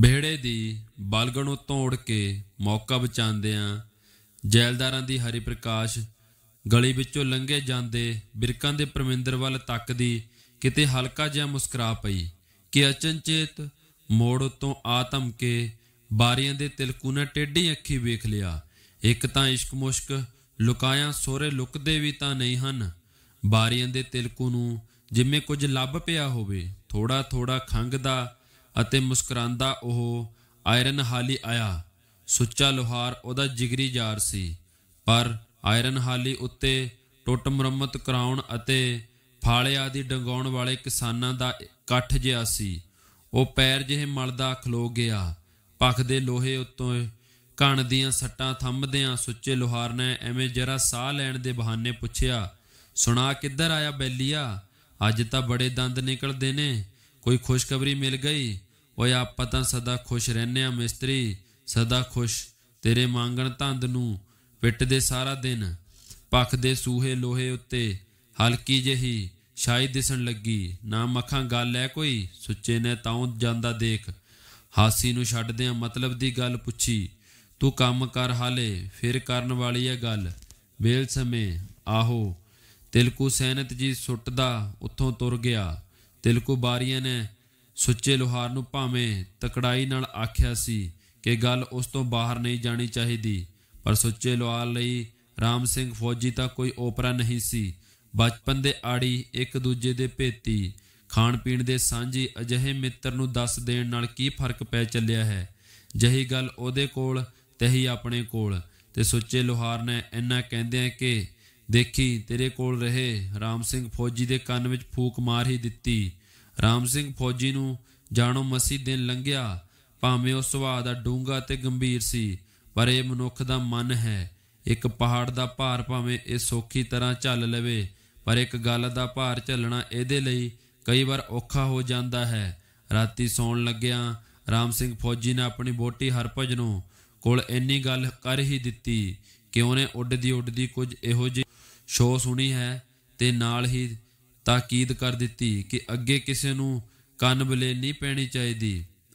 ਬਿਹੜੇ ਦੀ ਬਲਗਣੋਂ ਤੋੜ ਕੇ ਮੌਕਾ ਬਚਾਉਂਦਿਆਂ ਜੈਲਦਾਰਾਂ ਦੀ ਹਰੀ ਪ੍ਰਕਾਸ਼ ਗਲੀ ਵਿੱਚੋਂ ਲੰਘੇ ਜਾਂਦੇ ਬਿਰਕਾਂ ਦੇ ਪਰਮਿੰਦਰ ਵੱਲ ਤੱਕਦੀ ਕਿਤੇ ਹਲਕਾ ਜਿਹਾ ਮੁਸਕਰਾ ਪਈ ਕਿ ਅਚਨਚੇਤ ਮੋੜ ਤੋਂ ਆਤਮ ਕੇ ਬਾਰੀਆਂ ਦੇ ਤਿਲਕੂ ਟੇਢੀ ਅੱਖੀ ਵੇਖ ਲਿਆ ਇੱਕ ਤਾਂ ਇਸ਼ਕ ਮੁਸ਼ਕ ਲੁਕਾਇਆ ਸੋਰੇ ਲੁਕਦੇ ਵੀ ਤਾਂ ਨਹੀਂ ਹਨ ਬਾਰੀਆਂ ਦੇ ਤਿਲਕੂ ਨੂੰ ਜਿਵੇਂ ਕੁਝ ਲੱਭ ਪਿਆ ਹੋਵੇ ਥੋੜਾ ਥੋੜਾ ਖੰਗਦਾ ਅਤੇ ਮੁਸਕਰਾਂਦਾ ਉਹ ਆਇਰਨ ਹਾਲੀ ਆਇਆ ਸੁੱਚਾ ਲੋਹਾਰ ਉਹਦਾ ਜਿਗਰੀ ਜਾਰ ਸੀ ਪਰ ਆਇਰਨ ਹਾਲੀ ਉੱਤੇ ਟੁੱਟ ਮੁਰੰਮਤ ਕਰਾਉਣ ਅਤੇ ਫਾਲੇ ਆਦੀ ਡੰਗਾਉਣ ਵਾਲੇ ਕਿਸਾਨਾਂ ਦਾ ਇਕੱਠ ਜਿਆ ਸੀ ਉਹ ਪੈਰ ਜਿਹੇ ਮਲਦਾ ਖਲੋ ਗਿਆ ਪਖਦੇ ਲੋਹੇ ਉੱਤੋਂ ਕਣ ਦੀਆਂ ਸੱਟਾਂ ਥੰਮਦਿਆਂ ਸੁੱਚੇ ਲੋਹਾਰ ਨੇ ਐਵੇਂ ਜਰਾ ਸਾਹ ਲੈਣ ਦੇ ਬਹਾਨੇ ਪੁੱਛਿਆ ਸੁਣਾ ਕਿੱਧਰ ਆਇਆ ਬੈਲੀਆ ਅੱਜ ਤਾਂ ਬੜੇ ਦੰਦ ਨਿਕਲਦੇ ਨੇ ਕੋਈ ਖੁਸ਼ਖਬਰੀ ਮਿਲ ਗਈ ਓਏ ਆਪਾਂ ਤਾਂ ਸਦਾ ਖੁਸ਼ ਰਹਿੰਨੇ ਆ ਮਿਸਤਰੀ ਸਦਾ ਖੁਸ਼ ਤੇਰੇ ਮੰਗਣ ਧੰਦ ਨੂੰ ਪਿੱਟ ਦੇ ਸਾਰਾ ਦਿਨ ਪੱਖ ਦੇ ਸੂਹੇ ਲੋਹੇ ਉੱਤੇ ਹਲਕੀ ਜਹੀ ਛਾਈ ਦਿਸਣ ਲੱਗੀ ਨਾ ਮੱਖਾਂ ਗੱਲ ਐ ਕੋਈ ਸੁੱਚੇ ਨੇ ਤਾਉਂ ਜਾਂਦਾ ਦੇਖ ਹਾਸੀ ਨੂੰ ਛੱਡਦੇ ਆ ਮਤਲਬ ਦੀ ਗੱਲ ਪੁੱਛੀ ਤੂੰ ਕੰਮ ਕਰ ਹਾਲੇ ਫਿਰ ਕਰਨ ਵਾਲੀ ਐ ਗੱਲ ਵੇਲ ਸਮੇਂ ਆਹੋ ਤਿਲਕੂ ਸੈਨਤ ਜੀ ਸੁੱਟਦਾ ਉੱਥੋਂ ਤੁਰ ਗਿਆ ਕੋ ਬਾਰੀਆਂ ਨੇ ਸੁੱਚੇ ਲੋਹਾਰ ਨੂੰ ਭਾਵੇਂ ਤਕੜਾਈ ਨਾਲ ਆਖਿਆ ਸੀ ਕਿ ਗੱਲ ਉਸ ਤੋਂ ਬਾਹਰ ਨਹੀਂ ਜਾਣੀ ਚਾਹੀਦੀ ਪਰ ਸੁੱਚੇ ਲੋਹਾਰ ਲਈ ਰਾਮ ਸਿੰਘ ਫੌਜੀ ਤਾਂ ਕੋਈ ਓਪਰਾ ਨਹੀਂ ਸੀ ਬਚਪਨ ਦੇ ਆੜੀ ਇੱਕ ਦੂਜੇ ਦੇ ਭੇਤੀ ਖਾਣ ਪੀਣ ਦੇ ਸਾਂਝੇ ਅਜਿਹੇ ਮਿੱਤਰ ਨੂੰ ਦੱਸ ਦੇਣ ਨਾਲ ਕੀ ਫਰਕ ਪੈ ਚੱਲਿਆ ਹੈ ਜਹੀ ਗੱਲ ਉਹਦੇ ਕੋਲ ਤਹੀ ਆਪਣੇ ਕੋਲ ਤੇ ਸੁੱਚੇ ਲੋਹਾਰ ਨੇ ਇੰਨਾ ਕਹਿੰਦੇ ਆ ਕਿ ਦੇਖੀ ਤੇਰੇ ਕੋਲ ਰਹੇ ਰਾਮ ਸਿੰਘ ਫੌਜੀ ਦੇ ਕੰਨ ਵਿੱਚ ਫੂਕ ਮਾਰ ਹੀ ਦਿੱਤੀ ਰਾਮ ਸਿੰਘ ਫੌਜੀ ਨੂੰ ਜਾਣੋ ਮਸੀ ਦਿਨ ਲੰਘਿਆ ਭਾਵੇਂ ਉਹ ਸੁਭਾਅ ਦਾ ਡੂੰਗਾ ਤੇ ਗੰਭੀਰ ਸੀ ਪਰ ਇਹ ਮਨੁੱਖ ਦਾ ਮਨ ਹੈ ਇੱਕ ਪਹਾੜ ਦਾ ਭਾਰ ਭਾਵੇਂ ਇਹ ਸੌਖੀ ਤਰ੍ਹਾਂ ਝੱਲ ਲਵੇ ਪਰ ਇੱਕ ਗੱਲ ਦਾ ਭਾਰ ਝੱਲਣਾ ਇਹਦੇ ਲਈ ਕਈ ਵਾਰ ਔਖਾ ਹੋ ਜਾਂਦਾ ਹੈ ਰਾਤੀ ਸੌਣ ਲੱਗਿਆ ਰਾਮ ਸਿੰਘ ਫੌਜੀ ਨੇ ਆਪਣੀ ਬੋਟੀ ਹਰਪਜ ਨੂੰ ਕੋਲ ਇੰਨੀ ਗੱਲ ਕਰ ਹੀ ਦਿੱਤੀ ਕਿ ਉਹਨੇ ਉੱਡਦੀ ਉੱਡਦੀ ਕੁਝ ਇਹੋ ਜਿਹੀ ਸ਼ੋਅ ਸੁਣੀ ਹੈ ਤੇ ਨਾਲ ਹੀ ਤਾਕੀਦ ਕਰ ਦਿੱਤੀ ਕਿ ਅੱਗੇ ਕਿਸੇ ਨੂੰ ਕੰਨ ਬਲੇ ਨਹੀਂ ਪੈਣੀ ਚਾਹੀਦੀ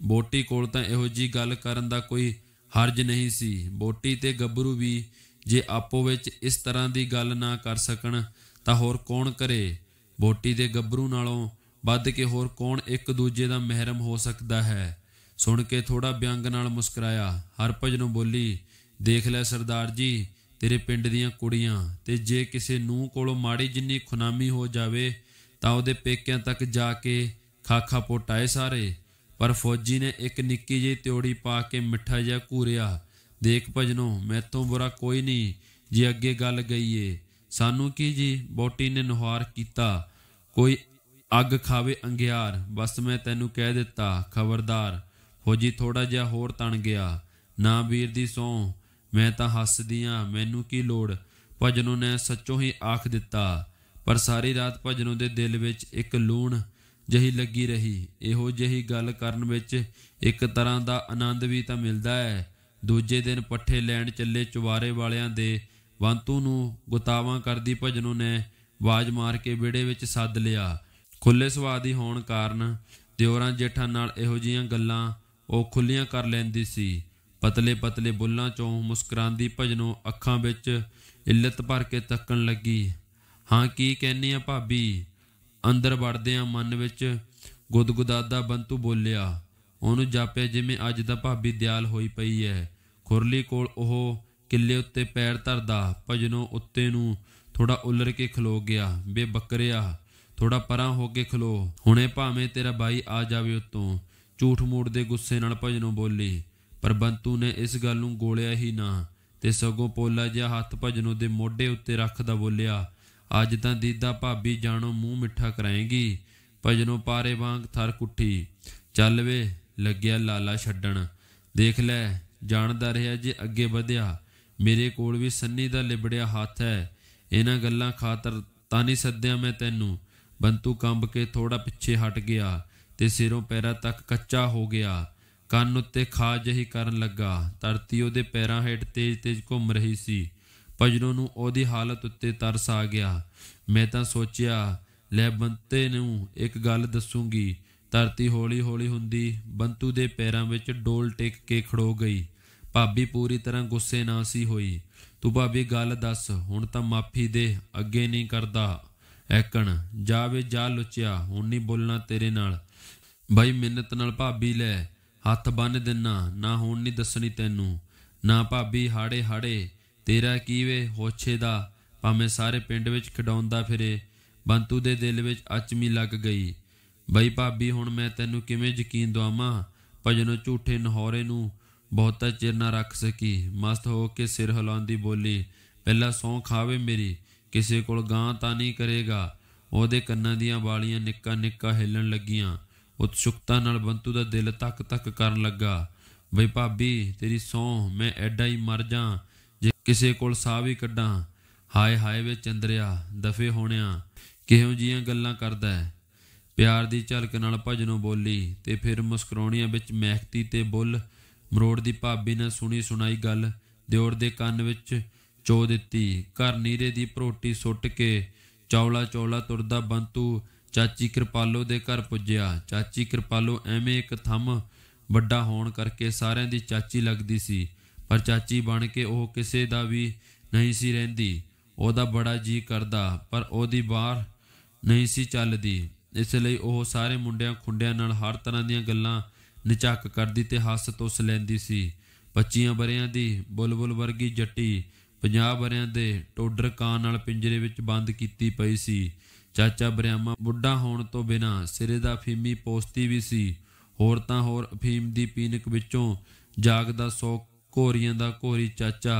ਬੋਟੀ ਕੋਲ ਤਾਂ ਇਹੋ ਜੀ ਗੱਲ ਕਰਨ ਦਾ ਕੋਈ ਹਰਜ ਨਹੀਂ ਸੀ ਬੋਟੀ ਤੇ ਗੱਭਰੂ ਵੀ ਜੇ ਆਪੋ ਵਿੱਚ ਇਸ ਤਰ੍ਹਾਂ ਦੀ ਗੱਲ ਨਾ ਕਰ ਸਕਣ ਤਾਂ ਹੋਰ ਕੌਣ ਕਰੇ ਬੋਟੀ ਦੇ ਗੱਭਰੂ ਨਾਲੋਂ ਵੱਧ ਕੇ ਹੋਰ ਕੌਣ ਇੱਕ ਦੂਜੇ ਦਾ ਮਹਿਰਮ ਹੋ ਸਕਦਾ ਹੈ ਸੁਣ ਕੇ ਥੋੜਾ ਵਿਅੰਗ ਨਾਲ ਮੁਸਕਰਾਇਆ ਹਰਪਜ ਨੂੰ ਬੋਲੀ ਦੇਖ ਲੈ ਸਰਦਾਰ ਜੀ ਤੇਰੇ ਪਿੰਡ ਦੀਆਂ ਕੁੜੀਆਂ ਤੇ ਜੇ ਕਿਸੇ ਨੂੰ ਕੋਲੋਂ ਮਾੜੀ ਜਿੰਨੀ ਖੁਨਾਮੀ ਹੋ ਜਾਵੇ ਤਾਂ ਉਹਦੇ ਪੇਕਿਆਂ ਤੱਕ ਜਾ ਕੇ ਖਾਖਾ ਪੋਟਾਏ ਸਾਰੇ ਪਰ ਫੌਜੀ ਨੇ ਇੱਕ ਨਿੱਕੀ ਜਿਹੀ ਤਿਉੜੀ ਪਾ ਕੇ ਮਿੱਠਾ ਜਿਹਾ ਘੂਰਿਆ ਦੇਖ ਭਜਨੋ ਮੈਥੋਂ ਬੁਰਾ ਕੋਈ ਨਹੀਂ ਜੇ ਅੱਗੇ ਗੱਲ ਗਈ ਏ ਸਾਨੂੰ ਕੀ ਜੀ ਬੋਟੀ ਨੇ ਨੁਹਾਰ ਕੀਤਾ ਕੋਈ ਅੱਗ ਖਾਵੇ ਅੰਗਿਆਰ ਬਸ ਮੈਂ ਤੈਨੂੰ ਕਹਿ ਦਿੱਤਾ ਖਬਰਦਾਰ ਫੌਜੀ ਥੋੜਾ ਜਿਹਾ ਹੋਰ ਤਣ ਗਿਆ ਨਾ ਵੀਰ ਦੀ ਸੌ ਮੈਂ ਤਾਂ ਹੱਸਦੀ ਆ ਮੈਨੂੰ ਕੀ ਲੋੜ ਭਜਨੋਂ ਨੇ ਸੱਚੋ ਹੀ ਆਖ ਦਿੱਤਾ ਪਰ ਸਾਰੀ ਰਾਤ ਭਜਨੋਂ ਦੇ ਦਿਲ ਵਿੱਚ ਇੱਕ ਲੂਣ ਜਹੀ ਲੱਗੀ ਰਹੀ ਇਹੋ ਜਹੀ ਗੱਲ ਕਰਨ ਵਿੱਚ ਇੱਕ ਤਰ੍ਹਾਂ ਦਾ ਆਨੰਦ ਵੀ ਤਾਂ ਮਿਲਦਾ ਹੈ ਦੂਜੇ ਦਿਨ ਪੱਠੇ ਲੈਣ ਚੱਲੇ ਚਵਾਰੇ ਵਾਲਿਆਂ ਦੇ ਵੰਤੂ ਨੂੰ ਗੁਤਾਵਾ ਕਰਦੀ ਭਜਨੋਂ ਨੇ ਆਵਾਜ਼ ਮਾਰ ਕੇ ਵਿੜੇ ਵਿੱਚ ਸੱਦ ਲਿਆ ਖੁੱਲੇ ਸੁਭਾਅ ਦੀ ਹੋਣ ਕਾਰਨ ਦਿਉਰਾਂ ਜੇਠਾਂ ਨਾਲ ਇਹੋ ਜੀਆਂ ਗੱਲਾਂ ਉਹ ਖੁੱਲੀਆਂ ਕਰ ਲੈਂਦੀ ਸੀ ਪਤਲੇ ਪਤਲੇ ਬੁੱਲਾਂ ਚੋਂ ਮੁਸਕਰਾਂਦੀ ਭਜਨੋਂ ਅੱਖਾਂ ਵਿੱਚ ਇੱਲਤ ਭਰ ਕੇ ਤੱਕਣ ਲੱਗੀ ਹਾਂ ਕੀ ਕਹਿੰਨੀ ਆ ਭਾਬੀ ਅੰਦਰ ਵੜਦਿਆਂ ਮਨ ਵਿੱਚ ਗੁਦਗੁਦਾਦਾ ਬੰਤੂ ਬੋਲਿਆ ਉਹਨੂੰ ਜਾਪਿਆ ਜਿਵੇਂ ਅੱਜ ਦਾ ਭਾਬੀ ਦਿਆਲ ਹੋਈ ਪਈ ਐ ਖੁਰਲੀ ਕੋਲ ਉਹ ਕਿੱਲੇ ਉੱਤੇ ਪੈਰ ਧਰਦਾ ਭਜਨੋਂ ਉੱਤੇ ਨੂੰ ਥੋੜਾ ਉਲਰ ਕੇ ਖਲੋ ਗਿਆ ਬੇ ਬੱਕਰਿਆ ਥੋੜਾ ਪਰਾਂ ਹੋ ਕੇ ਖਲੋ ਹੁਣੇ ਭਾਵੇਂ ਤੇਰਾ ਬਾਈ ਆ ਜਾਵੇ ਉਤੋਂ ਝੂਠ ਮੂੜ ਦੇ ਗੁੱਸੇ ਨਾਲ ਭਜਨੋਂ ਬੋਲੀ ਪਰ ਬੰਤੂ ਨੇ ਇਸ ਗੱਲ ਨੂੰ ਗੋਲਿਆ ਹੀ ਨਾ ਤੇ ਸਗੋਂ ਪੋਲਾ ਜਿਹਾ ਹੱਥ ਭਜਨੋ ਦੇ ਮੋਢੇ ਉੱਤੇ ਰੱਖਦਾ ਬੋਲਿਆ ਅੱਜ ਤਾਂ ਦੀਦਾ ਭਾਬੀ ਜਾਣੋ ਮੂੰਹ ਮਿੱਠਾ ਕਰਾਏਗੀ ਭਜਨੋ ਪਾਰੇ ਵਾਂਗ ਥਰ ਕੁੱਠੀ ਚੱਲ ਵੇ ਲੱਗਿਆ ਲਾਲਾ ਛੱਡਣ ਦੇਖ ਲੈ ਜਾਣਦਾ ਰਿਹਾ ਜੇ ਅੱਗੇ ਵਧਿਆ ਮੇਰੇ ਕੋਲ ਵੀ ਸੰਨੀ ਦਾ ਲਿਬੜਿਆ ਹੱਥ ਹੈ ਇਹਨਾਂ ਗੱਲਾਂ ਖਾਤਰ ਤਾਂ ਨਹੀਂ ਸੱਦਿਆ ਮੈਂ ਤੈਨੂੰ ਬੰਤੂ ਕੰਬ ਕੇ ਥੋੜਾ ਪਿੱਛੇ ਹਟ ਗਿਆ ਤੇ ਸਿਰੋਂ ਪੈਰਾਂ ਤੱਕ ਕੱਚਾ ਹੋ ਗਿਆ ਕੰਨ ਉੱਤੇ ਖਾ ਜਹੀ ਕਰਨ ਲੱਗਾ ਧਰਤੀ ਉਹਦੇ ਪੈਰਾਂ ਹੇਠ ਤੇਜ਼-ਤੇਜ਼ ਘੁੰਮ ਰਹੀ ਸੀ ਭਜਨੋ ਨੂੰ ਉਹਦੀ ਹਾਲਤ ਉੱਤੇ ਤਰਸ ਆ ਗਿਆ ਮੈਂ ਤਾਂ ਸੋਚਿਆ ਲੈ ਬੰਤੇ ਨੂੰ ਇੱਕ ਗੱਲ ਦੱਸੂਗੀ ਧਰਤੀ ਹੌਲੀ-ਹੌਲੀ ਹੁੰਦੀ ਬੰਤੂ ਦੇ ਪੈਰਾਂ ਵਿੱਚ ਡੋਲ ਟੇਕ ਕੇ ਖੜੋ ਗਈ ਭਾਬੀ ਪੂਰੀ ਤਰ੍ਹਾਂ ਗੁੱਸੇ ਨਾਲ ਸੀ ਹੋਈ ਤੂੰ ਭਾਬੀ ਗੱਲ ਦੱਸ ਹੁਣ ਤਾਂ ਮਾਫੀ ਦੇ ਅੱਗੇ ਨਹੀਂ ਕਰਦਾ ਐਕਣ ਜਾਵੇ ਜਾ ਲੁੱਚਿਆ ਹੁਣ ਨਹੀਂ ਬੋਲਣਾ ਤੇਰੇ ਨਾਲ ਬਾਈ ਮਿੰਨਤ ਨਾਲ ਭਾਬੀ ਲੈ ਹੱਥ ਬੰਨ ਦਿੰਨਾ ਨਾ ਹੁਣ ਨਹੀਂ ਦੱਸਣੀ ਤੈਨੂੰ ਨਾ ਭਾਬੀ ਹਾੜੇ ਹਾੜੇ ਤੇਰਾ ਕੀ ਵੇ ਹੋਛੇ ਦਾ ਭਾਵੇਂ ਸਾਰੇ ਪਿੰਡ ਵਿੱਚ ਖਡਾਉਂਦਾ ਫਿਰੇ ਬੰਤੂ ਦੇ ਦਿਲ ਵਿੱਚ ਅਚਮੀ ਲੱਗ ਗਈ ਬਈ ਭਾਬੀ ਹੁਣ ਮੈਂ ਤੈਨੂੰ ਕਿਵੇਂ ਯਕੀਨ ਦਵਾਵਾਂ ਭਜਨੋ ਝੂਠੇ ਨਹੋਰੇ ਨੂੰ ਬਹੁਤਾ ਚਿਰ ਨਾ ਰੱਖ ਸਕੀ ਮਸਤ ਹੋ ਕੇ ਸਿਰ ਹਿਲਾਉਂਦੀ ਬੋਲੀ ਪਹਿਲਾਂ ਸੌਂ ਖਾਵੇ ਮੇਰੀ ਕਿਸੇ ਕੋਲ ਗਾਂ ਤਾਂ ਨਹੀਂ ਕਰੇਗਾ ਉਹਦੇ ਕੰਨਾਂ ਦੀਆਂ ਵਾਲੀਆਂ ਨਿੱਕਾ ਨਿੱਕਾ ਹਿੱਲਣ ਲੱਗੀਆਂ ਉਤਸੁਕਤਾ ਨਾਲ ਬੰਤੂ ਦਾ ਦਿਲ ਤੱਕ ਤੱਕ ਕਰਨ ਲੱਗਾ ਬਈ ਭਾਬੀ ਤੇਰੀ ਸੌਂ ਮੈਂ ਐਡਾ ਹੀ ਮਰ ਜਾ ਜੇ ਕਿਸੇ ਕੋਲ ਸਾਹ ਵੀ ਕੱਢਾਂ ਹਾਏ ਹਾਏ ਵੇ ਚੰਦਰਿਆ ਦਫੇ ਹੋਣਿਆ ਕਿਹੋ ਜੀਆਂ ਗੱਲਾਂ ਕਰਦਾ ਹੈ ਪਿਆਰ ਦੀ ਝਲਕ ਨਾਲ ਭਜਨੋਂ ਬੋਲੀ ਤੇ ਫਿਰ ਮੁਸਕਰਾਉਣੀਆਂ ਵਿੱਚ ਮਹਿਕਤੀ ਤੇ ਬੁੱਲ ਮਰੋੜ ਦੀ ਭਾਬੀ ਨੇ ਸੁਣੀ ਸੁਣਾਈ ਗੱਲ ਦਿਉੜ ਦੇ ਕੰਨ ਵਿੱਚ ਚੋ ਦਿੱਤੀ ਘਰ ਨੀਰੇ ਦੀ ਭਰੋਟੀ ਸੁੱਟ ਕੇ ਚੌਲਾ ਚੌਲਾ ਤੁਰਦਾ ਬੰਤੂ ਚਾਚੀ ਕਿਰਪਾਲੋ ਦੇ ਘਰ ਪੁੱਜਿਆ ਚਾਚੀ ਕਿਰਪਾਲੋ ਐਵੇਂ ਇੱਕ ਥੰਮ ਵੱਡਾ ਹੋਣ ਕਰਕੇ ਸਾਰਿਆਂ ਦੀ ਚਾਚੀ ਲੱਗਦੀ ਸੀ ਪਰ ਚਾਚੀ ਬਣ ਕੇ ਉਹ ਕਿਸੇ ਦਾ ਵੀ ਨਹੀਂ ਸੀ ਰਹਿੰਦੀ ਉਹਦਾ ਬੜਾ ਜੀ ਕਰਦਾ ਪਰ ਉਹਦੀ ਬਾਹਰ ਨਹੀਂ ਸੀ ਚੱਲਦੀ ਇਸ ਲਈ ਉਹ ਸਾਰੇ ਮੁੰਡਿਆਂ ਖੁੰਡਿਆਂ ਨਾਲ ਹਰ ਤਰ੍ਹਾਂ ਦੀਆਂ ਗੱਲਾਂ ਨਿਚੱਕ ਕਰਦੀ ਤੇ ਹੱਸ ਤੁਸ ਲੈਂਦੀ ਸੀ 25 ਬਰਿਆਂ ਦੀ ਬੁਲਬੁਲ ਵਰਗੀ ਜੱਟੀ 50 ਬਰਿਆਂ ਦੇ ਟੋਡਰ ਕਾਂ ਨਾਲ ਪਿੰਜਰੇ ਵਿੱਚ ਬੰਦ ਕੀਤੀ ਪਈ ਸੀ ਚਾਚਾ ਬ੍ਰਿਆਮਾ ਬੁੱਢਾ ਹੋਣ ਤੋਂ ਬਿਨਾ ਸਿਰੇ ਦਾ ਫੀਮੀ ਪੋਸਤੀ ਵੀ ਸੀ ਹੋਰ ਤਾਂ ਹੋਰ ਅਫੀਮ ਦੀ ਪੀਨਕ ਵਿੱਚੋਂ ਜਾਗਦਾ ਸੌ ਘੋਰੀਆਂ ਦਾ ਘੋਰੀ ਚਾਚਾ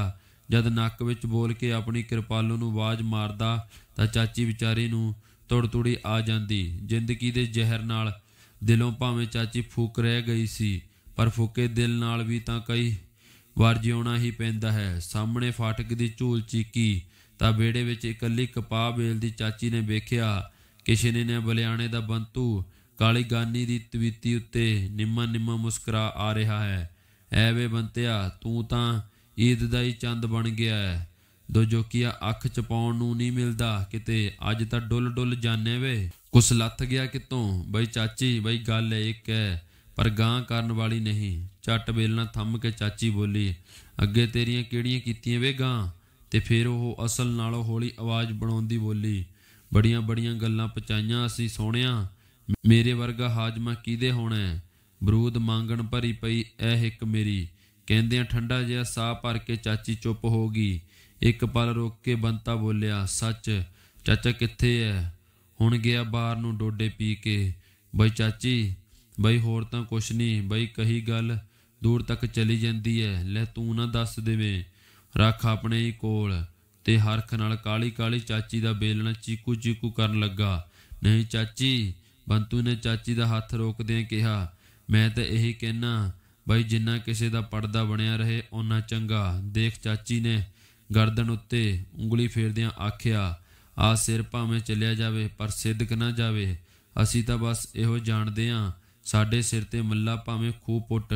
ਜਦ ਨੱਕ ਵਿੱਚ ਬੋਲ ਕੇ ਆਪਣੀ ਕਿਰਪਾਲੂ ਨੂੰ ਆਵਾਜ਼ ਮਾਰਦਾ ਤਾਂ ਚਾਚੀ ਵਿਚਾਰੀ ਨੂੰ ਤੁੜਤੁੜੀ ਆ ਜਾਂਦੀ ਜ਼ਿੰਦਗੀ ਦੇ ਜ਼ਹਿਰ ਨਾਲ ਦਿਲੋਂ ਭਾਵੇਂ ਚਾਚੀ ਫੂਕ ਰਹਿ ਗਈ ਸੀ ਪਰ ਫੂਕੇ ਦਿਲ ਨਾਲ ਵੀ ਤਾਂ ਕਈ ਵਾਰ ਜਿਉਣਾ ਹੀ ਪੈਂਦਾ ਹੈ ਸਾਹਮਣੇ ਫਾਟਕ ਦੀ ਝੂਲ ਚੀਕੀ ਤਾਂ ਵੇੜੇ ਵਿੱਚ ਇਕੱਲੀ ਕਪਾਹ ਬੇਲ ਦੀ ਚਾਚੀ ਨੇ ਵੇਖਿਆ ਕਿ ਨੇ ਬਲਿਆਣੇ ਦਾ ਬੰਤੂ ਕਾਲੀ ਗਾਨੀ ਦੀ ਤਵੀਤੀ ਉੱਤੇ ਨਿੰਮਾ ਨਿੰਮਾ ਮੁਸਕਰਾ ਆ ਰਿਹਾ ਹੈ ਐਵੇਂ ਬੰਤਿਆ ਤੂੰ ਤਾਂ ਈਦ ਦਾ ਹੀ ਚੰਦ ਬਣ ਗਿਆ ਹੈ ਦੋ ਜੋਕੀਆ ਅੱਖ ਚ ਪਾਉਣ ਨੂੰ ਨਹੀਂ ਮਿਲਦਾ ਕਿਤੇ ਅੱਜ ਤਾਂ ਡੁੱਲ ਡੁੱਲ ਜਾਣੇ ਵੇ ਕੁਸ ਲੱਥ ਗਿਆ ਕਿਤੋਂ ਬਈ ਚਾਚੀ ਬਈ ਗੱਲ ਇੱਕ ਹੈ ਪਰ ਗਾਂ ਕਰਨ ਵਾਲੀ ਨਹੀਂ ਛੱਟ ਬੇਲਣਾ ਥੰਮ ਕੇ ਚਾਚੀ ਬੋਲੀ ਅੱਗੇ ਤੇਰੀਆਂ ਕਿਹੜੀਆਂ ਕੀਤੀਆਂ ਵੇ ਗਾਂ ਤੇ ਫਿਰ ਉਹ ਅਸਲ ਨਾਲੋਂ ਹੌਲੀ ਆਵਾਜ਼ ਬਣਾਉਂਦੀ ਬੋਲੀ ਬੜੀਆਂ ਬੜੀਆਂ ਗੱਲਾਂ ਪਚਾਈਆਂ ਅਸੀਂ ਸੋਹਣਿਆ ਮੇਰੇ ਵਰਗਾ ਹਾਜਮਾ ਕਿਦੇ ਹੋਣਾ ਬਰੂਦ ਮੰਗਣ ਭਰੀ ਪਈ ਐ ਇੱਕ ਮੇਰੀ ਕਹਿੰਦੇ ਆ ਠੰਡਾ ਜਿਹਾ ਸਾਹ ਭਰ ਕੇ ਚਾਚੀ ਚੁੱਪ ਹੋ ਗਈ ਇੱਕ ਪਲ ਰੋਕ ਕੇ ਬੰਤਾ ਬੋਲਿਆ ਸੱਚ ਚਾਚਾ ਕਿੱਥੇ ਐ ਹੁਣ ਗਿਆ ਬਾਹਰ ਨੂੰ ਡੋਡੇ ਪੀ ਕੇ ਬਈ ਚਾਚੀ ਬਈ ਹੋਰ ਤਾਂ ਕੁਛ ਨਹੀਂ ਬਈ ਕਹੀ ਗੱਲ ਦੂਰ ਤੱਕ ਚਲੀ ਜਾਂਦੀ ਐ ਲੈ ਤੂੰ ਨਾ ਦੱਸ ਦੇਵੇਂ ਰੱਖ ਆਪਣੇ ਹੀ ਕੋਲ ਤੇ ਹਰਖ ਨਾਲ ਕਾਲੀ ਕਾਲੀ ਚਾਚੀ ਦਾ ਬੇਲਣਾ ਚੀਕੂ ਚੀਕੂ ਕਰਨ ਲੱਗਾ ਨਹੀਂ ਚਾਚੀ ਬੰਤੂ ਨੇ ਚਾਚੀ ਦਾ ਹੱਥ ਰੋਕਦਿਆਂ ਕਿਹਾ ਮੈਂ ਤਾਂ ਇਹ ਹੀ ਕਹਿਣਾ ਬਈ ਜਿੰਨਾ ਕਿਸੇ ਦਾ ਪਰਦਾ ਬਣਿਆ ਰਹੇ ਉਹਨਾਂ ਚੰਗਾ ਦੇਖ ਚਾਚੀ ਨੇ ਗਰਦਨ ਉੱਤੇ ਉਂਗਲੀ ਫੇਰਦਿਆਂ ਆਖਿਆ ਆ ਸਿਰ ਭਾਵੇਂ ਚੱਲਿਆ ਜਾਵੇ ਪਰ ਸਿੱਧਕ ਨਾ ਜਾਵੇ ਅਸੀਂ ਤਾਂ ਬਸ ਇਹੋ ਜਾਣਦੇ ਆ ਸਾਡੇ ਸਿਰ ਤੇ ਮੱਲਾ ਭਾਵੇਂ ਖੂਪ ਉੱਟ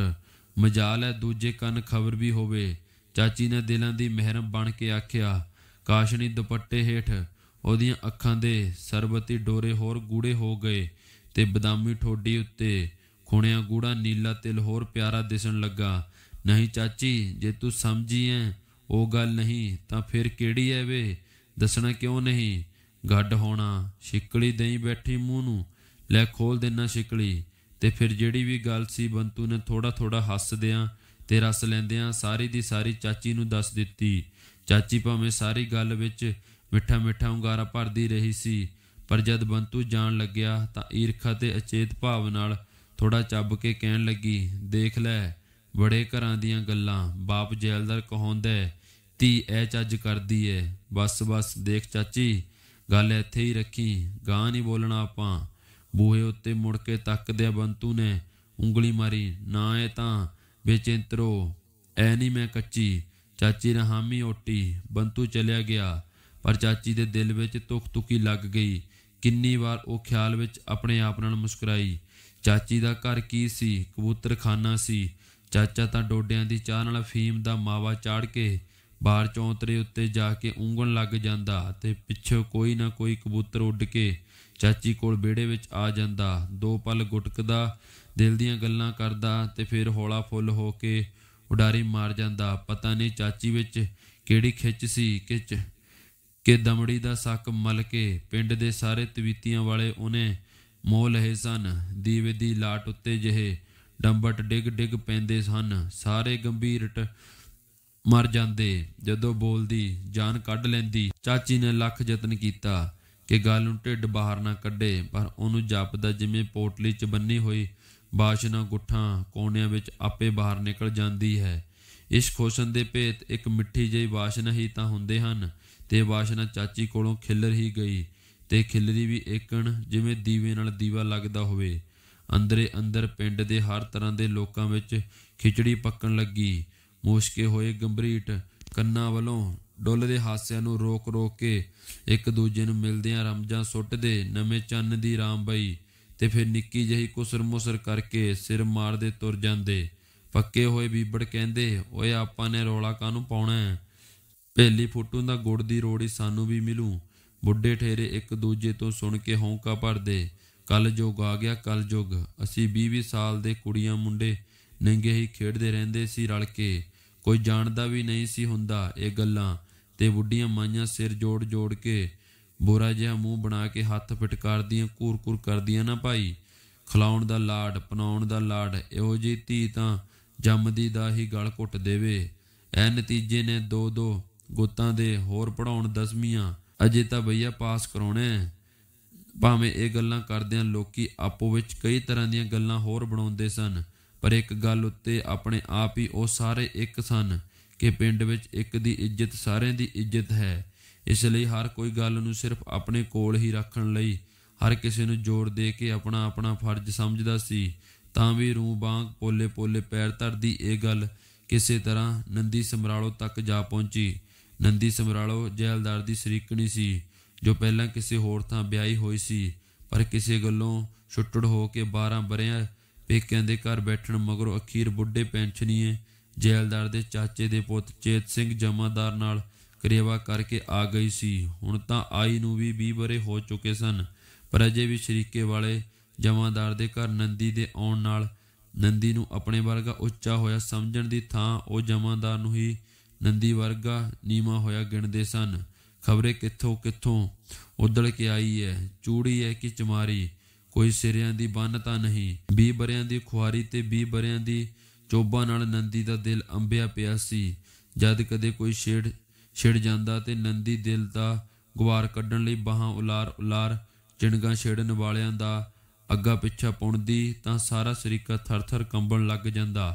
ਮਜਾਲ ਹੈ ਦੂਜੇ ਕੰਨ ਖਬਰ ਵੀ ਹੋਵੇ ਚਾਚੀ ਨੇ ਦਿਲਾਂ ਦੀ ਮਹਿਰਮ ਬਣ ਕੇ ਆਖਿਆ ਕਾਸ਼ਣੀ ਦੁਪੱਟੇ ਹੇਠ ਉਹਦੀਆਂ ਅੱਖਾਂ ਦੇ ਸਰਬਤੀ ਡੋਰੇ ਹੋਰ ਗੂੜੇ ਹੋ ਗਏ ਤੇ ਬਦਾਮੀ ਠੋਡੀ ਉੱਤੇ ਖੁਣਿਆ ਗੂੜਾ ਨੀਲਾ ਤਿਲ ਹੋਰ ਪਿਆਰਾ ਦਿਸਣ ਲੱਗਾ ਨਹੀਂ ਚਾਚੀ ਜੇ ਤੂੰ ਸਮਝੀ ਐ ਉਹ ਗੱਲ ਨਹੀਂ ਤਾਂ ਫਿਰ ਕਿਹੜੀ ਐ ਵੇ ਦੱਸਣਾ ਕਿਉਂ ਨਹੀਂ ਗੱਡ ਹੋਣਾ ਸ਼ਿਕਲੀ ਦੇਈ ਬੈਠੀ ਮੂੰਹ ਨੂੰ ਲੈ ਖੋਲ ਦੇਣਾ ਸ਼ਿਕਲੀ ਤੇ ਫਿਰ ਜਿਹੜੀ ਵੀ ਗੱਲ ਸੀ ਬੰਤੂ ਨੇ ਥੋੜਾ ਥੋੜਾ ਹੱਸਦਿਆਂ ਤੇ ਰਸ ਲੈਂਦਿਆਂ ਸਾਰੀ ਦੀ ਸਾਰੀ ਚਾਚੀ ਨੂੰ ਦੱਸ ਦਿੱਤੀ ਚਾਚੀ ਭਾਵੇਂ ਸਾਰੀ ਗੱਲ ਵਿੱਚ ਮਿੱਠਾ ਮਿੱਠਾ ਉਂਗਾਰਾ ਭਰਦੀ ਰਹੀ ਸੀ ਪਰ ਜਦ ਬੰਤੂ ਜਾਣ ਲੱਗਿਆ ਤਾਂ ਈਰਖਾ ਤੇ ਅਚੇਤ ਭਾਵ ਨਾਲ ਥੋੜਾ ਚੱਬ ਕੇ ਕਹਿਣ ਲੱਗੀ ਦੇਖ ਲੈ ਬੜੇ ਘਰਾਂ ਦੀਆਂ ਗੱਲਾਂ ਬਾਪ ਜੈਲਦਾਰ ਕਹੋਂਦਾ ਤੀ ਐ ਚੱਜ ਕਰਦੀ ਐ ਬਸ ਬਸ ਦੇਖ ਚਾਚੀ ਗੱਲ ਇੱਥੇ ਹੀ ਰੱਖੀ ਗਾਂ ਨਹੀਂ ਬੋਲਣਾ ਆਪਾਂ ਬੂਹੇ ਉੱਤੇ ਮੁੜ ਕੇ ਤੱਕਦਿਆ ਬੰਤੂ ਨੇ ਉਂਗਲੀ ਮਾਰੀ ਨਾ ਐ ਤਾਂ ਵੇ ਚਿੰਤਰੋ ਐ ਨਹੀਂ ਮੈਂ ਕੱਚੀ ਚਾਚੀ ਰਹਾਮੀ ਹਾਮੀ ਓਟੀ ਬੰਤੂ ਚਲਿਆ ਗਿਆ ਪਰ ਚਾਚੀ ਦੇ ਦਿਲ ਵਿੱਚ ਤੁਕ ਤੁਕੀ ਲੱਗ ਗਈ ਕਿੰਨੀ ਵਾਰ ਉਹ ਖਿਆਲ ਵਿੱਚ ਆਪਣੇ ਆਪ ਨਾਲ ਮੁਸਕਰਾਈ ਚਾਚੀ ਦਾ ਘਰ ਕੀ ਸੀ ਕਬੂਤਰਖਾਨਾ ਸੀ ਚਾਚਾ ਤਾਂ ਡੋਡਿਆਂ ਦੀ ਚਾਹ ਨਾਲ ਫੀਮ ਦਾ ਮਾਵਾ ਚਾੜ ਕੇ ਬਾਹਰ ਚੌਂਤਰੇ ਉੱਤੇ ਜਾ ਕੇ ਉਂਗਣ ਲੱਗ ਜਾਂਦਾ ਤੇ ਪਿੱਛੇ ਕੋਈ ਨਾ ਕੋਈ ਕਬੂਤਰ ਉੱਡ ਕੇ ਚਾਚੀ ਕੋਲ ਬੇੜੇ ਵਿੱਚ ਆ ਜਾਂਦਾ ਦੋ ਪਲ ਗੁਟਕਦਾ ਦਿਲ ਦੀਆਂ ਗੱਲਾਂ ਕਰਦਾ ਤੇ ਫਿਰ ਹੌਲਾ ਫੁੱਲ ਹੋ ਕੇ ਉਡਾਰੀ ਮਾਰ ਜਾਂਦਾ ਪਤਾ ਨਹੀਂ ਚਾਚੀ ਵਿੱਚ ਕਿਹੜੀ ਖਿੱਚ ਸੀ ਕਿ ਕਿ ਦਮੜੀ ਦਾ ਸੱਕ ਮਲ ਕੇ ਪਿੰਡ ਦੇ ਸਾਰੇ ਤਵੀਤੀਆਂ ਵਾਲੇ ਉਹਨੇ ਮੋਹ ਲਹੇ ਸਨ ਦੀਵੇ ਦੀ ਲਾਟ ਉੱਤੇ ਜਿਹੇ ਡੰਬਟ ਡਿਗ ਡਿਗ ਪੈਂਦੇ ਸਨ ਸਾਰੇ ਗੰਭੀਰਟ ਮਰ ਜਾਂਦੇ ਜਦੋਂ ਬੋਲਦੀ ਜਾਨ ਕੱਢ ਲੈਂਦੀ ਚਾਚੀ ਨੇ ਲੱਖ ਯਤਨ ਕੀਤਾ ਕਿ ਗੱਲ ਨੂੰ ਢਿੱਡ ਬਾਹਰ ਨਾ ਕੱਢੇ ਪਰ ਉਹਨੂੰ ਜਪਦਾ ਜਿਵੇਂ ਪੋਟਲੀ ਚ ਬੰਨੀ ਹੋਈ ਬਾਸ਼ਨਾ ਗੁੱਠਾਂ ਕੋਣਿਆਂ ਵਿੱਚ ਆਪੇ ਬਾਹਰ ਨਿਕਲ ਜਾਂਦੀ ਹੈ ਇਸ ਖੋਸਨ ਦੇ ਭੇਤ ਇੱਕ ਮਿੱਠੀ ਜਿਹੀ ਵਾਸ਼ਨਾ ਹੀ ਤਾਂ ਹੁੰਦੇ ਹਨ ਤੇ ਵਾਸ਼ਨਾ ਚਾਚੀ ਕੋਲੋਂ ਖਿੱਲਰ ਹੀ ਗਈ ਤੇ ਖਿੱਲਰੀ ਵੀ ਏਕਣ ਜਿਵੇਂ ਦੀਵੇ ਨਾਲ ਦੀਵਾ ਲੱਗਦਾ ਹੋਵੇ ਅੰਦਰੇ ਅੰਦਰ ਪਿੰਡ ਦੇ ਹਰ ਤਰ੍ਹਾਂ ਦੇ ਲੋਕਾਂ ਵਿੱਚ ਖਿਚੜੀ ਪੱਕਣ ਲੱਗੀ ਮੁਸ਼ਕੇ ਹੋਏ ਗੰਭਰੀਟ ਕੰਨਾਂ ਵੱਲੋਂ ਡੁੱਲਦੇ ਹਾਸਿਆਂ ਨੂੰ ਰੋਕ-ਰੋਕ ਕੇ ਇੱਕ ਦੂਜੇ ਨੂੰ ਮਿਲਦਿਆਂ ਰਮਜਾਂ ਸੁੱਟਦੇ ਨਵੇਂ ਚੰਨ ਦੀ ਰਾਮਬਾਈ ਤੇ ਫਿਰ ਨਿੱਕੀ ਜਹੀ ਕੁਸਰ-ਮੁਸਰ ਕਰਕੇ ਸਿਰ ਮਾਰਦੇ ਤੁਰ ਜਾਂਦੇ ਪੱਕੇ ਹੋਏ ਬੀਬੜ ਕਹਿੰਦੇ ਓਏ ਆਪਾਂ ਨੇ ਰੋਲਾ ਨੂੰ ਪਾਉਣਾ ਹੈ ਭੇਲੀ ਫੁੱਟੂ ਦਾ ਗੁੜ ਦੀ ਰੋੜੀ ਸਾਨੂੰ ਵੀ ਮਿਲੂ ਬੁੱਢੇ ਠੇਰੇ ਇੱਕ ਦੂਜੇ ਤੋਂ ਸੁਣ ਕੇ ਹੌਂਕਾ ਭਰਦੇ ਕਲ ਜੋਗ ਆ ਗਿਆ ਕਲ ਜੁਗ ਅਸੀਂ 20-20 ਸਾਲ ਦੇ ਕੁੜੀਆਂ ਮੁੰਡੇ ਨੰਗੇ ਹੀ ਖੇਡਦੇ ਰਹਿੰਦੇ ਸੀ ਰਲ ਕੇ ਕੋਈ ਜਾਣਦਾ ਵੀ ਨਹੀਂ ਸੀ ਹੁੰਦਾ ਇਹ ਗੱਲਾਂ ਤੇ ਬੁੱਢੀਆਂ ਮਾਈਆਂ ਸਿਰ ਜੋੜ-ਜੋੜ ਕੇ ਬੋਰਾ ਜਿਹਾ ਮੂੰਹ ਬਣਾ ਕੇ ਹੱਥ ਫਟਕਾਰਦੀਆਂ ਕੂਰ-ਕੂਰ ਕਰਦੀਆਂ ਨਾ ਭਾਈ ਖਲਾਉਣ ਦਾ ਲਾੜ ਪਨਾਉਣ ਦਾ ਲਾੜ ਇਹੋ ਜੀ ਧੀ ਤਾਂ ਜੰਮਦੀ ਦਾ ਹੀ ਗਲ ਘੁੱਟ ਦੇਵੇ ਐ ਨਤੀਜੇ ਨੇ ਦੋ ਦੋ ਗੁੱਤਾਂ ਦੇ ਹੋਰ ਪੜਾਉਣ ਦਸਵੀਆਂ ਅਜੇ ਤਾਂ ਭਈਆ ਪਾਸ ਕਰਾਉਣੇ ਭਾਵੇਂ ਇਹ ਗੱਲਾਂ ਕਰਦਿਆਂ ਲੋਕੀ ਆਪੋ ਵਿੱਚ ਕਈ ਤਰ੍ਹਾਂ ਦੀਆਂ ਗੱਲਾਂ ਹੋਰ ਬਣਾਉਂਦੇ ਸਨ ਪਰ ਇੱਕ ਗੱਲ ਉੱਤੇ ਆਪਣੇ ਆਪ ਹੀ ਉਹ ਸਾਰੇ ਇੱਕ ਸਨ ਕਿ ਪਿੰਡ ਵਿੱਚ ਇੱਕ ਦੀ ਇੱਜ਼ਤ ਸਾਰਿਆਂ ਦੀ ਇੱਜ਼ਤ ਹੈ ਇਸ ਲਈ ਹਰ ਕੋਈ ਗੱਲ ਨੂੰ ਸਿਰਫ ਆਪਣੇ ਕੋਲ ਹੀ ਰੱਖਣ ਲਈ ਹਰ ਕਿਸੇ ਨੂੰ ਜੋੜ ਦੇ ਕੇ ਆਪਣਾ ਆਪਣਾ ਫਰਜ਼ ਸਮਝਦਾ ਸੀ ਤਾਂ ਵੀ ਰੂਹ ਬਾਗ ਪੋਲੇ ਪੋਲੇ ਪੈਰ ਧਰਦੀ ਇਹ ਗੱਲ ਕਿਸੇ ਤਰ੍ਹਾਂ ਨੰਦੀ ਸਮਰਾਲੋ ਤੱਕ ਜਾ ਪਹੁੰਚੀ ਨੰਦੀ ਸਮਰਾਲੋ ਜੈਲਦਾਰ ਦੀ ਸ਼ਰੀਕਣੀ ਸੀ ਜੋ ਪਹਿਲਾਂ ਕਿਸੇ ਹੋਰ ਥਾਂ ਵਿਆਹੀ ਹੋਈ ਸੀ ਪਰ ਕਿਸੇ ਗੱਲੋਂ ਛੁੱਟੜ ਹੋ ਕੇ 12 ਬਰਿਆਂ ਪੇਕਿਆਂ ਦੇ ਘਰ ਬੈਠਣ ਮਗਰੋਂ ਅਖੀਰ ਬੁੱਢੇ ਪੈਨਸ਼ਨੀਏ ਜੇਲਦਾਰ ਦੇ ਚਾਚੇ ਦੇ ਪੁੱਤ ਚੇਤ ਸਿੰਘ ਜਮਾਦਾਰ ਨਾਲ ਕਰੇਵਾ ਕਰਕੇ ਆ ਗਈ ਸੀ ਹੁਣ ਤਾਂ ਆਈ ਨੂੰ ਵੀ 20 ਬਰੇ ਹੋ ਚੁੱਕੇ ਸਨ ਪਰ ਅਜੇ ਵੀ ਸ਼ਰੀਕੇ ਵਾਲੇ ਜਮਾਦਾਰ ਦੇ ਘਰ ਨੰਦੀ ਦੇ ਆਉਣ ਨਾਲ ਨੰਦੀ ਨੂੰ ਆਪਣੇ ਵਰਗਾ ਉੱਚਾ ਹੋਇਆ ਸਮਝਣ ਦੀ ਥਾਂ ਉਹ ਜਮਾਦਾਰ ਨੂੰ ਹੀ ਨੰਦੀ ਵਰਗਾ ਨੀਮਾ ਹੋਇਆ ਗਿਣਦੇ ਸਨ ਖਬਰੇ ਕਿੱਥੋਂ ਕਿੱਥੋਂ ਉਦੜ ਕੇ ਆਈ ਹੈ ਚੂੜੀ ਹੈ ਕਿ ਚਮਾਰੀ ਕੋਈ ਸਿਰਿਆਂ ਦੀ ਬੰਨਤਾ ਨਹੀਂ 20 ਬਰਿਆਂ ਦੀ ਖੁਆਰੀ ਤੇ 20 ਬਰਿਆਂ ਦੀ ਚੋਬਾ ਨਾਲ ਨੰਦੀ ਦਾ ਦਿਲ ਅੰਬਿਆ ਪਿਆ ਸੀ ਜਦ ਕਦੇ ਕੋਈ ਛੇੜ ਛਿੜ ਜਾਂਦਾ ਤੇ ਨੰਦੀ ਦਿਲ ਦਾ ਗਵਾਰ ਕੱਢਣ ਲਈ ਬਾਹਾਂ ਉਲਾਰ ਉਲਾਰ ਚਿੰਗਾ ਛੇੜਨ ਵਾਲਿਆਂ ਦਾ ਅੱਗਾ ਪਿੱਛਾ ਪੁੰਦੀ ਤਾਂ ਸਾਰਾ ਸ਼ਰੀਕਾ ਥਰਥਰ ਕੰਬਣ ਲੱਗ ਜਾਂਦਾ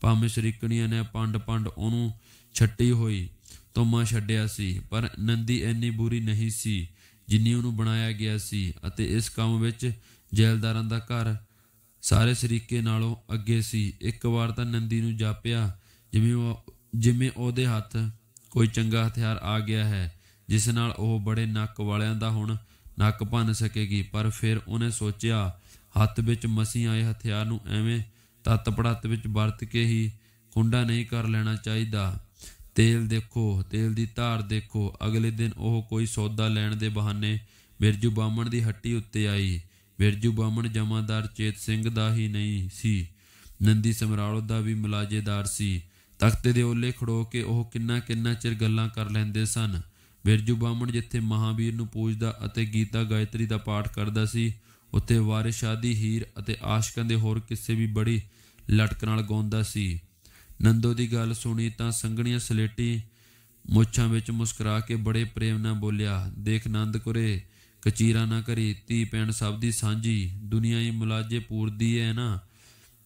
ਭਾਵੇਂ ਸ਼ਰੀਕਣੀਆਂ ਨੇ ਪੰਡ ਪੰਡ ਉਹਨੂੰ ਛੱਟੀ ਹੋਈ ਤੁਮਾ ਛੱਡਿਆ ਸੀ ਪਰ ਨੰਦੀ ਐਨੀ ਬੁਰੀ ਨਹੀਂ ਸੀ ਜਿੰਨੀ ਉਹਨੂੰ ਬਣਾਇਆ ਗਿਆ ਸੀ ਅਤੇ ਇਸ ਕੰਮ ਵਿੱਚ ਜੈਲਦਾਰਾਂ ਦਾ ਘਰ ਸਾਰੇ ਸਰੀਕੇ ਨਾਲੋਂ ਅੱਗੇ ਸੀ ਇੱਕ ਵਾਰ ਤਾਂ ਨੰਦੀ ਨੂੰ ਜਾਪਿਆ ਜਿਵੇਂ ਉਹ ਜਿਵੇਂ ਉਹਦੇ ਹੱਥ ਕੋਈ ਚੰਗਾ ਹਥਿਆਰ ਆ ਗਿਆ ਹੈ ਜਿਸ ਨਾਲ ਉਹ ਬੜੇ ਨੱਕ ਵਾਲਿਆਂ ਦਾ ਹੁਣ ਨੱਕ ਭੰਨ ਸਕੇਗੀ ਪਰ ਫਿਰ ਉਹਨੇ ਸੋਚਿਆ ਹੱਥ ਵਿੱਚ ਮਸੀ ਆਏ ਹਥਿਆਰ ਨੂੰ ਐਵੇਂ ਤਤ ਪੜਤ ਵਿੱਚ ਵਰਤ ਕੇ ਹੀ ਕੁੰਡਾ ਨਹੀਂ ਕਰ ਲੈਣਾ ਚਾਹੀਦਾ ਤੇਲ ਦੇਖੋ ਤੇਲ ਦੀ ਧਾਰ ਦੇਖੋ ਅਗਲੇ ਦਿਨ ਉਹ ਕੋਈ ਸੌਦਾ ਲੈਣ ਦੇ ਬਹਾਨੇ ਮਿਰਜੂ ਬਾਮਣ ਦੀ ਹੱਟੀ ਉੱਤੇ ਆਈ ਬਿਰਜੂ ਬਾਮਣ ਜਮਾਦਾਰ ਚੇਤ ਸਿੰਘ ਦਾ ਹੀ ਨਹੀਂ ਸੀ ਨੰਦੀ ਸਮਰਾਲੋ ਦਾ ਵੀ ਮਲਾਜੇਦਾਰ ਸੀ ਤਖਤੇ ਦੇ ਓਲੇ ਖੜੋ ਕੇ ਉਹ ਕਿੰਨਾ ਕਿੰਨਾ ਚਿਰ ਗੱਲਾਂ ਕਰ ਲੈਂਦੇ ਸਨ ਬਿਰਜੂ ਬਾਮਣ ਜਿੱਥੇ ਮਹਾਵੀਰ ਨੂੰ ਪੂਜਦਾ ਅਤੇ ਗੀਤਾ ਗਾਇਤਰੀ ਦਾ ਪਾਠ ਕਰਦਾ ਸੀ ਉੱਥੇ ਵਾਰਿ ਦੀ ਹੀਰ ਅਤੇ ਆਸ਼ਕਾਂ ਦੇ ਹੋਰ ਕਿਸੇ ਵੀ ਬੜੀ ਲਟਕ ਨਾਲ ਗਾਉਂਦਾ ਸੀ ਨੰਦੋ ਦੀ ਗੱਲ ਸੁਣੀ ਤਾਂ ਸੰਗਣੀਆਂ ਸਲੇਟੀ ਮੁੱਛਾਂ ਵਿੱਚ ਮੁਸਕਰਾ ਕੇ ਬੜੇ ਪ੍ਰੇਮ ਨਾਲ ਬੋਲਿਆ ਦੇਖ ਕੁਰੇ ਕਚੀਰਾ ਨਾ ਕਰੀ ਤੀ ਪੈਣ ਸਭ ਦੀ ਸਾਂਝੀ ਦੁਨੀਆ ਹੀ ਮੁਲਾਜੇ ਪੂਰਦੀ ਐ ਨਾ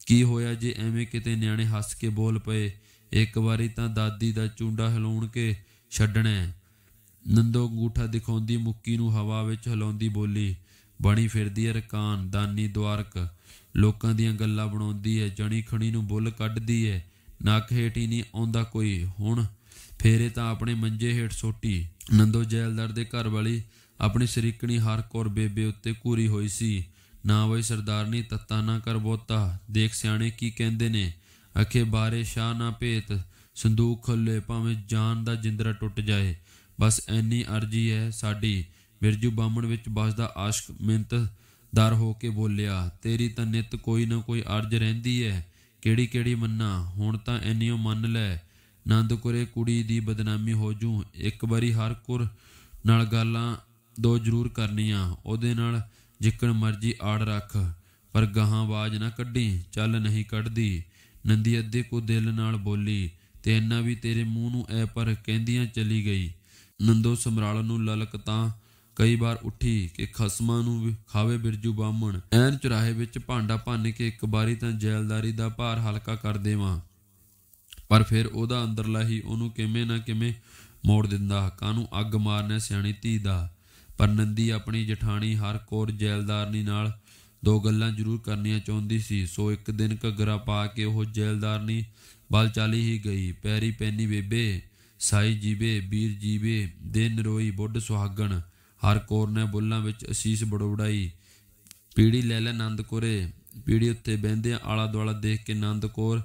ਕੀ ਹੋਇਆ ਜੇ ਐਵੇਂ ਕਿਤੇ ਨਿਆਣੇ ਹੱਸ ਕੇ ਬੋਲ ਪਏ ਇੱਕ ਵਾਰੀ ਤਾਂ ਦਾਦੀ ਦਾ ਚੁੰਡਾ ਹਿਲਾਉਣ ਕੇ ਛੱਡਣਾ ਨੰਦੋ ਗੂਠਾ ਦਿਖਾਉਂਦੀ ਮੁੱਕੀ ਨੂੰ ਹਵਾ ਵਿੱਚ ਹਿਲਾਉਂਦੀ ਬੋਲੀ ਬਣੀ ਫਿਰਦੀ ਐ ਰਕਾਨ ਦਾਨੀ ਦਵਾਰਕ ਲੋਕਾਂ ਦੀਆਂ ਗੱਲਾਂ ਬਣਾਉਂਦੀ ਐ ਜਣੀ ਖਣੀ ਨੂੰ ਬੁੱਲ ਕੱਢਦੀ ਐ ਨੱਕ ਹੇਠ ਹੀ ਨਹੀਂ ਆਉਂਦਾ ਕੋਈ ਹੁਣ ਫੇਰੇ ਤਾਂ ਆਪਣੇ ਮੰਜੇ ਹੇਠ ਸੋਟੀ ਨੰਦੋ ਜੈਲਦਾਰ ਦੇ ਘਰ ਵਾਲੀ ਆਪਣੀ ਸ਼ਰੀਕਣੀ ਹਰਕੌਰ ਬੇਬੇ ਉੱਤੇ ਕੂਰੀ ਹੋਈ ਸੀ ਨਾ ਵਈ ਸਰਦਾਰਨੀ ਤੱਤਾ ਨਾ ਕਰ ਬੋਤਾ ਦੇਖ ਸਿਆਣੇ ਕੀ ਕਹਿੰਦੇ ਨੇ ਅਖੇ ਬਾਰੇ ਸ਼ਾ ਨਾ ਭੇਤ ਸੰਦੂਕ ਖੱਲੇ ਭਾਵੇਂ ਜਾਨ ਦਾ ਜਿੰਦਰਾ ਟੁੱਟ ਜਾਏ ਬਸ ਐਨੀ ਅਰਜੀ ਹੈ ਸਾਡੀ ਮਿਰਜੂ ਬਾਮਣ ਵਿੱਚ ਬਸਦਾ ਆਸ਼ਕ ਮਿੰਤ ਦਰ ਹੋ ਕੇ ਬੋਲਿਆ ਤੇਰੀ ਤਾਂ ਨਿਤ ਕੋਈ ਨਾ ਕੋਈ ਅਰਜ ਰਹਿੰਦੀ ਹੈ ਕਿਹੜੀ ਕਿਹੜੀ ਮੰਨਾ ਹੁਣ ਤਾਂ ਐਨੀਓ ਮੰਨ ਲੈ ਨੰਦਕੁਰੇ ਕੁੜੀ ਦੀ ਬਦਨਾਮੀ ਹੋ ਜੂ ਇੱਕ ਵਾਰੀ ਹਰ ਕੁਰ ਨਾਲ ਗੱਲਾਂ ਦੋ ਜ਼ਰੂਰ ਕਰਨੀਆਂ ਉਹਦੇ ਨਾਲ ਜਿੱਕਣ ਮਰਜੀ ਆੜ ਰੱਖ ਪਰ ਗਾਹਾਂ ਆਵਾਜ਼ ਨਾ ਕੱਢੀ ਚੱਲ ਨਹੀਂ ਕੱਢਦੀ ਨੰਦੀ ਅੱਧੇ ਕੋ ਦਿਲ ਨਾਲ ਬੋਲੀ ਤੇ ਇੰਨਾ ਵੀ ਤੇਰੇ ਮੂੰਹ ਨੂੰ ਐ ਪਰ ਕਹਿੰਦੀਆਂ ਚਲੀ ਗਈ ਨੰਦੋ ਸਮਰਾਲ ਨੂੰ ਲਲਕ ਤਾਂ ਕਈ ਵਾਰ ਉੱਠੀ ਕਿ ਖਸਮਾਂ ਨੂੰ ਖਾਵੇ ਬਿਰਜੂ ਬਾਹਮਣ ਐਨ ਚੁਰਾਹੇ ਵਿੱਚ ਭਾਂਡਾ ਭੰਨ ਕੇ ਇੱਕ ਵਾਰੀ ਤਾਂ ਜੈਲਦਾਰੀ ਦਾ ਭਾਰ ਹਲਕਾ ਕਰ ਦੇਵਾਂ ਪਰ ਫਿਰ ਉਹਦਾ ਅੰਦਰਲਾ ਹੀ ਉਹਨੂੰ ਕਿਵੇਂ ਨਾ ਕਿਵੇਂ ਮੋੜ ਦਿੰਦਾ ਕਾਨੂੰ ਅੱਗ ਮਾਰਨੇ ਸਿਆਣੀ ਧੀ ਦਾ ਪਰ ਨੰਦੀ ਆਪਣੀ ਜਠਾਣੀ ਹਰਕੌਰ ਜੈਲਦਾਰਨੀ ਨਾਲ ਦੋ ਗੱਲਾਂ ਜ਼ਰੂਰ ਕਰਨੀਆਂ ਚਾਹੁੰਦੀ ਸੀ ਸੋ ਇੱਕ ਦਿਨ ਘਗਰਾ ਪਾ ਕੇ ਉਹ ਜੈਲਦਾਰਨੀ ਬਲ ਚਾਲੀ ਹੀ ਗਈ ਪੈਰੀ ਪੈਨੀ ਬੇਬੇ ਸਾਈ ਜੀਬੇ ਵੀਰ ਜੀਬੇ ਦੇ ਨਰੋਈ ਬੁੱਢ ਸੁਹਾਗਣ ਹਰ ਕੋਰ ਨੇ ਬੁੱਲਾਂ ਵਿੱਚ ਅਸੀਸ ਬੜੋੜਾਈ ਪੀੜੀ ਲੈ ਲੈ ਆਨੰਦ ਕੋਰੇ ਪੀੜੀ ਉੱਤੇ ਬੈੰਦੇ ਆਲਾ ਦੁਆਲਾ ਦੇਖ ਕੇ ਆਨੰਦ ਕੋਰ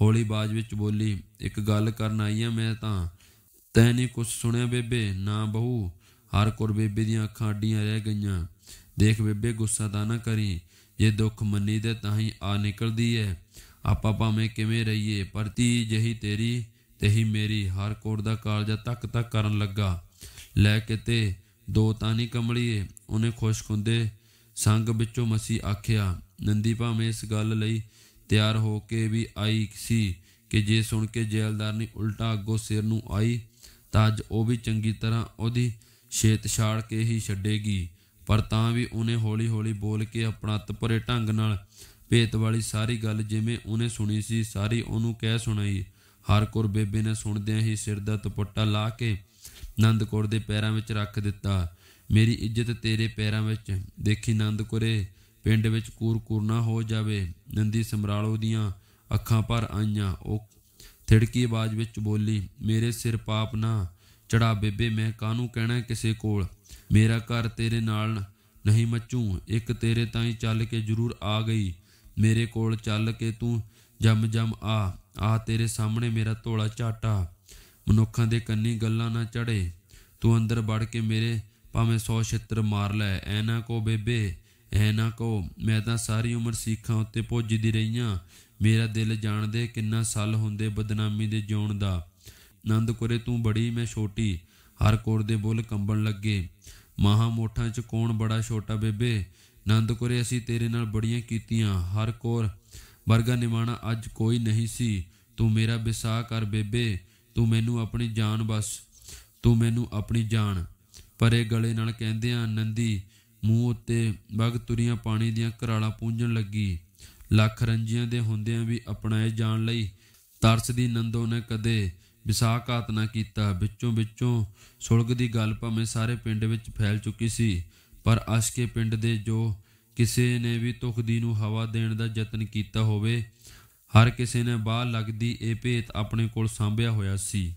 ਹੌਲੀ ਬਾਜ ਵਿੱਚ ਬੋਲੀ ਇੱਕ ਗੱਲ ਕਰਨ ਆਈ ਆ ਮੈਂ ਤਾਂ ਤੈਨੂੰ ਕੁਝ ਸੁਣਿਆ ਬੇਬੇ ਨਾ ਬਹੂ ਹਰ ਕੋਰ ਬੇਬੇ ਦੀਆਂ ਅੱਖਾਂ ਅੱਡੀਆਂ ਰਹਿ ਗਈਆਂ ਦੇਖ ਬੇਬੇ ਗੁੱਸਾ ਤਾਂ ਨਾ ਕਰੀ ਜੇ ਦੁੱਖ ਮੰਨੀ ਤੇ ਤਾਂ ਹੀ ਆ ਨਿਕਲਦੀ ਐ ਆਪਾਂ ਭਾਵੇਂ ਕਿਵੇਂ ਰਹੀਏ ਪਰ ਤੀ ਜਹੀ ਤੇਰੀ ਤਹੀ ਮੇਰੀ ਹਰ ਕੋਰ ਦਾ ਕਾਲਜਾ ਤੱਕ ਤੱਕ ਕਰਨ ਲੱਗਾ ਲੈ ਕੇ ਤੇ ਦੋ ਤਾਂ ਨਹੀਂ ਕਮਲੀਏ ਉਹਨੇ ਖੁਸ਼ਕ ਹੁੰਦੇ ਸੰਗ ਵਿੱਚੋਂ ਮਸੀ ਆਖਿਆ ਨੰਦੀ ਭਾਵੇਂ ਇਸ ਗੱਲ ਲਈ ਤਿਆਰ ਹੋ ਕੇ ਵੀ ਆਈ ਸੀ ਕਿ ਜੇ ਸੁਣ ਕੇ ਜੇਲਦਾਰ ਨਹੀਂ ਉਲਟਾ ਅੱਗੋਂ ਸਿਰ ਨੂੰ ਆਈ ਤਾਂ ਅੱਜ ਉਹ ਵੀ ਚੰਗੀ ਤਰ੍ਹਾਂ ਉਹਦੀ ਛਾੜ ਕੇ ਹੀ ਛੱਡੇਗੀ ਪਰ ਤਾਂ ਵੀ ਉਹਨੇ ਹੌਲੀ-ਹੌਲੀ ਬੋਲ ਕੇ ਆਪਣਾ ਤਪਰੇ ਢੰਗ ਨਾਲ ਭੇਤ ਵਾਲੀ ਸਾਰੀ ਗੱਲ ਜਿਵੇਂ ਉਹਨੇ ਸੁਣੀ ਸੀ ਸਾਰੀ ਉਹਨੂੰ ਕਹਿ ਸੁਣਾਈ ਹਰਕੁਰ ਬੇਬੇ ਨੇ ਸੁਣਦਿਆਂ ਹੀ ਸਿਰ ਦਾ ਦੁਪੱਟਾ ਲਾ ਕੇ ਨੰਦਕੌਰ ਦੇ ਪੈਰਾਂ ਵਿੱਚ ਰੱਖ ਦਿੱਤਾ ਮੇਰੀ ਇੱਜ਼ਤ ਤੇਰੇ ਪੈਰਾਂ ਵਿੱਚ ਦੇਖੀ ਨੰਦਕੁਰੇ ਪਿੰਡ ਵਿੱਚ ਕੂਰ-ਕੂਰ ਨਾ ਹੋ ਜਾਵੇ ਨੰਦੀ ਸਮਰਾਲੋ ਦੀਆਂ ਅੱਖਾਂ ਪਰ ਆਈਆਂ ਉਹ ਥਿੜਕੀ ਆਵਾਜ਼ ਵਿੱਚ ਬੋਲੀ ਮੇਰੇ ਸਿਰ ਪਾਪ ਨਾ ਚੜਾ ਬੇਬੇ ਮੈਂ ਕਾਨੂੰ ਕਹਿਣਾ ਕਿਸੇ ਕੋਲ ਮੇਰਾ ਘਰ ਤੇਰੇ ਨਾਲ ਨਹੀਂ ਮੱਚੂ ਇੱਕ ਤੇਰੇ ਤਾਂ ਹੀ ਚੱਲ ਕੇ ਜ਼ਰੂਰ ਆ ਗਈ ਮੇਰੇ ਕੋਲ ਚੱਲ ਕੇ ਤੂੰ ਜਮ ਜਮ ਆ ਆ ਤੇਰੇ ਸਾਹਮਣੇ ਮੇਰਾ ਢੋਲਾ ਝਾਟਾ ਮਨੁੱਖਾਂ ਦੇ ਕੰਨੀ ਗੱਲਾਂ ਨਾ ਚੜੇ ਤੂੰ ਅੰਦਰ ਵੜ ਕੇ ਮੇਰੇ ਭਾਵੇਂ 100 ਛਿੱਤਰ ਮਾਰ ਲੈ ਐ ਨਾ ਕੋ ਬੇਬੇ ਐ ਨਾ ਕੋ ਮੈਂ ਤਾਂ ਸਾਰੀ ਉਮਰ ਸਿੱਖਾਂ ਉੱਤੇ ਪੁੱਜਦੀ ਰਹੀਆਂ ਮੇਰਾ ਦਿਲ ਜਾਣਦੇ ਕਿੰਨਾ ਸਾਲ ਹੁੰਦੇ ਬਦਨਾਮੀ ਦੇ ਜਿਉਣ ਦਾ ਨੰਦ ਕੋਰੇ ਤੂੰ ਬੜੀ ਮੈਂ ਛੋਟੀ ਹਰ ਕੋਰ ਦੇ ਬੁੱਲ ਕੰਬਣ ਲੱਗੇ ਮਹਾ ਮੋਠਾਂ 'ਚ ਕੌਣ ਬੜਾ ਛੋਟਾ ਬੇਬੇ ਨੰਦ ਕੋਰੇ ਅਸੀਂ ਤੇਰੇ ਨਾਲ ਬੜੀਆਂ ਕੀਤੀਆਂ ਹਰ ਕੋਰ ਵਰਗਾ ਨਿਮਾਣਾ ਅੱਜ ਕੋਈ ਨਹੀਂ ਸੀ ਤੂੰ ਮੇਰਾ ਵਿਸਾਹ ਕਰ ਬੇਬੇ ਤੂੰ ਮੈਨੂੰ ਆਪਣੀ ਜਾਨ ਬਸ ਤੂੰ ਮੈਨੂੰ ਆਪਣੀ ਜਾਨ ਪਰੇ ਗਲੇ ਨਾਲ ਕਹਿੰਦੇ ਆ ਨੰਦੀ ਮੂੰਹ ਉੱਤੇ ਬਗ ਤੁਰੀਆਂ ਪਾਣੀ ਦੀਆਂ ਘਰਾਲਾਂ ਪੂੰਝਣ ਲੱਗੀ ਲੱਖ ਰੰਜੀਆਂ ਦੇ ਹੁੰਦਿਆਂ ਵੀ ਅਪਣਾਏ ਜਾਣ ਲਈ ਤਰਸਦੀ ਨੰਦੋ ਨੇ ਕਦੇ ਵਿਸਾਖਾਤ ਨਾ ਕੀਤਾ ਵਿੱਚੋਂ ਵਿੱਚੋਂ ਸੁਲਗ ਦੀ ਗੱਲ ਭਾਵੇਂ ਸਾਰੇ ਪਿੰਡ ਵਿੱਚ ਫੈਲ ਚੁੱਕੀ ਸੀ ਪਰ ਅਸ਼ਕੇ ਪਿੰਡ ਦੇ ਜੋ ਕਿਸੇ ਨੇ ਵੀ ਤੁਖਦੀ ਨੂੰ ਹਵਾ ਦੇਣ ਦਾ ਯਤਨ ਕੀਤਾ ਹੋਵੇ ਹਰ ਕਿਸੇ ਨੇ ਬਾਹ ਲੱਗਦੀ ਇਹ ਭੇਤ ਆਪਣੇ ਕੋਲ ਸਾਂਭਿਆ ਹੋਇਆ ਸੀ